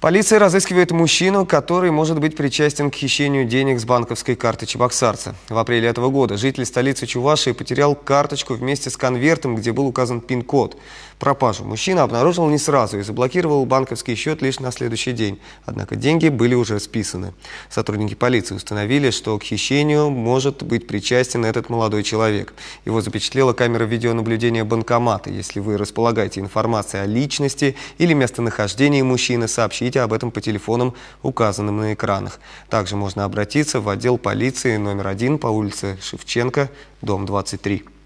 Полиция разыскивает мужчину, который может быть причастен к хищению денег с банковской карты Чебоксарца. В апреле этого года житель столицы Чувашии потерял карточку вместе с конвертом, где был указан пин-код. Пропажу мужчина обнаружил не сразу и заблокировал банковский счет лишь на следующий день. Однако деньги были уже списаны. Сотрудники полиции установили, что к хищению может быть причастен этот молодой человек. Его запечатлела камера видеонаблюдения банкомата. Если вы располагаете информацией о личности или местонахождении мужчины, сообщите Заявите об этом по телефонам, указанным на экранах. Также можно обратиться в отдел полиции номер один по улице Шевченко, дом 23.